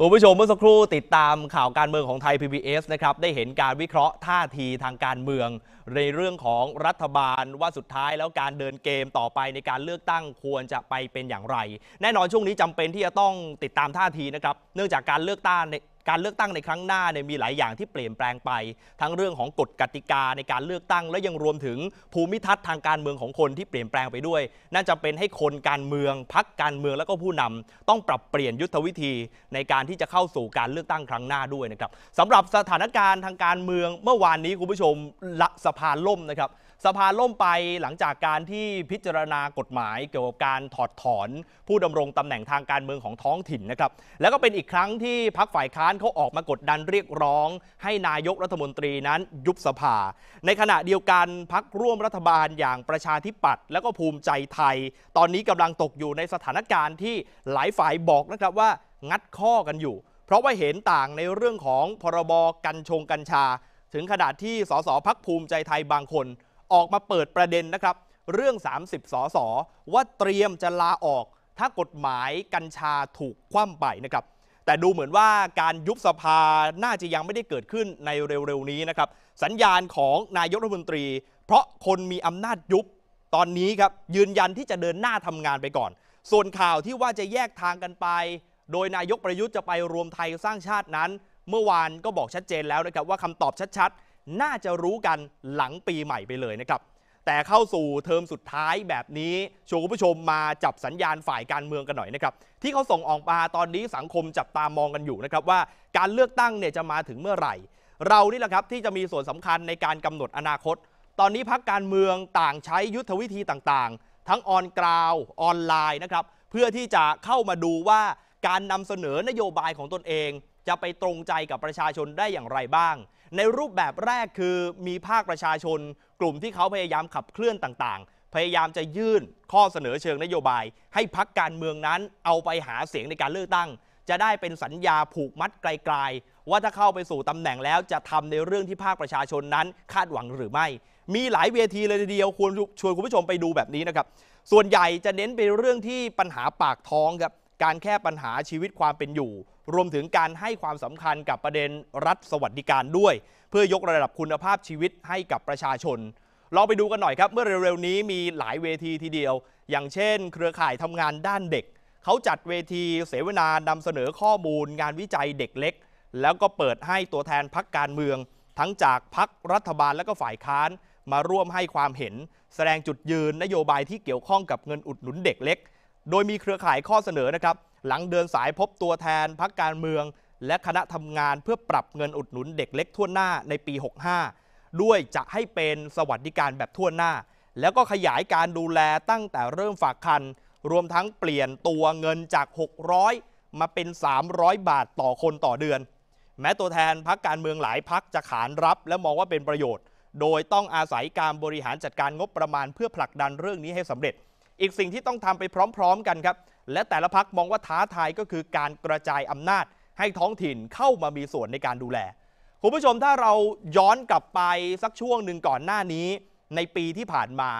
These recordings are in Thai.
คุณผู้ชมเมื่อสักครู่ติดตามข่าวการเมืองของไทย PBS นะครับได้เห็นการวิเคราะห์ท่าทีทางการเมือง ในเรื่องของรัฐบาลว่าสุดท้ายแล้วการเดินเกมต่อไปในการเลือกตั้งควรจะไปเป็นอย่างไร แน่นอนช่วงนี้จำเป็นที่จะต้องติดตามท่าทีนะครับเนื่องจากการเลือกตั้งการเลือกตั้งในครั้งหน้าเนี่ยมีหลายอย่างที่เปลี่ยนแปลงไป ทั้งเรื่องของกฎกติกาในการเลือกตั้งและยังรวมถึงภูมิทัศน์ทางการเมืองของคนที่เปลี่ยนแปลงไปด้วย น่าจะเป็นให้คนการเมืองพักการเมืองและก็ผู้นำ ต้องปรับเปลี่ยนยุทธวิธีในการที่จะเข้าสู่การเลือกตั้งครั้งหน้าด้วยนะครับสำหรับสถานการณ์ทางการเมือง เมื่อวานนี้คุณผู้ชมละสภาล่มนะครับสภาล่มไปหลังจากการที่พิจารณากฎหมายเกี่ยวกับการถอดถอนผู้ดำรงตำแหน่งทางการเมืองของท้องถิ่นนะครับ แล้วก็เป็นอีกครั้งที่พักฝ่ายค้านเขาออกมากดดันเรียกร้องให้นายกรัฐมนตรีนั้นยุบสภา ในขณะเดียวกันพักร่วมรัฐบาลอย่างประชาธิปัตย์และก็ภูมิใจไทย ตอนนี้กำลังตกอยู่ในสถานการณ์ที่หลายฝ่ายบอกนะครับว่างัดข้อกันอยู่ เพราะว่าเห็นต่างในเรื่องของพรบกัญชงกัญชา ถึงขนาดที่สสพักภูมิใจไทยบางคนออกมาเปิดประเด็นนะครับ เรื่อง 30สอสอว่าเตรียมจะลาออก ถ้ากฎหมายกัญชาถูกคว่ำไปนะครับแต่ดูเหมือนว่าการยุบสภาน่าจะยังไม่ได้เกิดขึ้นในเร็วๆนี้นะครับสัญญาณของนายกรัฐมนตรี เพราะคนมีอำนาจยุบตอนนี้ครับยืนยันที่จะเดินหน้าทำงานไปก่อน ส่วนข่าวที่ว่าจะแยกทางกันไป โดยนายกประยุทธ์จะไปรวมไทยสร้างชาตินั้น เมื่อวานก็บอกชัดเจนแล้วนะครับว่าคำตอบชัดน่าจะรู้กันหลังปีใหม่ไปเลยนะครับ แต่เข้าสู่เทอมสุดท้ายแบบนี้ชวนคุณผู้ชมมาจับสัญญาณฝ่ายการเมืองกันหน่อยนะครับ ที่เขาส่งออกมาตอนนี้สังคมจับตามองกันอยู่นะครับ ว่าการเลือกตั้งเนี่ยจะมาถึงเมื่อไหร่ เรานี่แหละครับที่จะมีส่วนสำคัญในการกำหนดอนาคต ตอนนี้พักการเมืองต่างใช้ยุทธวิธีต่างๆ ทั้งออนกราวออนไลน์นะครับเพื่อที่จะเข้ามาดูว่าการนำเสนอนโยบายของตนเองจะไปตรงใจกับประชาชนได้อย่างไรบ้าง ในรูปแบบแรกคือมีภาคประชาชน กลุ่มที่เขาพยายามขับเคลื่อนต่างๆ พยายามจะยื่นข้อเสนอเชิงนโยบาย ให้พักการเมืองนั้นเอาไปหาเสียงในการเลือกตั้ง จะได้เป็นสัญญาผูกมัดไกลๆว่าถ้าเข้าไปสู่ตำแหน่ง แล้วจะทำในเรื่องที่ภาคประชาชนนั้นคาดหวังหรือไม่ มีหลายเวทีเลยทีเดียวควรชวนคุณผู้ชมไปดูแบบนี้นะครับ ส่วนใหญ่จะเน้นไปเรื่องที่ปัญหาปากท้องครับการแค่ปัญหาชีวิตความเป็นอยู่ รวมถึงการให้ความสำคัญกับประเด็นรัฐสวัสดิการด้วย เพื่อยกระดับคุณภาพชีวิตให้กับประชาชนลองไปดูกันหน่อยครับเมื่อเร็วๆ นี้มีหลายเวทีทีเดียว อย่างเช่น เครือข่ายทำงานด้านเด็ก เขาจัดเวทีเสวนานำเสนอข้อมูล งานวิจัยเด็กเล็ก แล้วก็เปิดให้ตัวแทนพักการเมือง ทั้งจากพักรัฐบาลและก็ฝ่ายค้าน มาร่วมให้ความเห็น แสดงจุดยืนนโยบายที่เกี่ยวข้องกับเงินอุดหนุนเด็กเล็กโดยมีเครือข่ายข้อเสนอนะครับหลังเดินสายพบตัวแทนพักการเมือง และคณะทำงานเพื่อปรับเงินอุดหนุนเด็กเล็กทั่วหน้าในปี 65 ด้วยจะให้เป็นสวัสดิการแบบทั่วหน้า แล้วก็ขยายการดูแลตั้งแต่เริ่มฝากคันรวมทั้งเปลี่ยนตัวเงินจาก 600 มาเป็น 300 บาทต่อคนต่อเดือน แม้ตัวแทนพักการเมืองหลายพักจะขานรับ และมองว่าเป็นประโยชน์ โดยต้องอาศัยการบริหารจัดการงบประมาณเพื่อผลักดันเรื่องนี้ให้สำเร็จอีกสิ่งที่ต้องทำไปพร้อม ๆกันครับ และแต่ละพักมองว่าท้าทายก็คือการกระจายอำนาจให้ท้องถิ่นเข้ามามีส่วนในการดูแล คุณผู้ชมถ้าเราย้อนกลับไปสักช่วงหนึ่งก่อนหน้านี้ ในปีที่ผ่านมา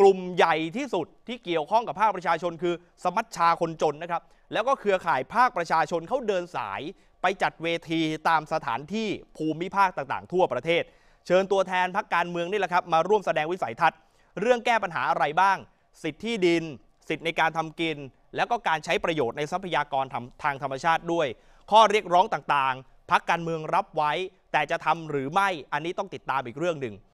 กลุ่มใหญ่ที่สุดที่เกี่ยวข้องกับภาคประชาชนคือสมัชชาคนจนนะครับ แล้วก็เครือข่ายภาคประชาชนเขาเดินสายไปจัดเวทีตามสถานที่ภูมิภาคต่างๆทั่วประเทศ เชิญตัวแทนพักการเมืองนี่แหละครับมาร่วมแสดงวิสัยทัศน์ เรื่องแก้ปัญหาอะไรบ้างสิทธิดิน สิทธิในการทำกิน แล้วก็การใช้ประโยชน์ในทรัพยากรทางธรรมชาติด้วย ข้อเรียกร้องต่างๆ พักการเมืองรับไว้ แต่จะทำหรือไม่อันนี้ต้องติดตามอีกเรื่องหนึ่ง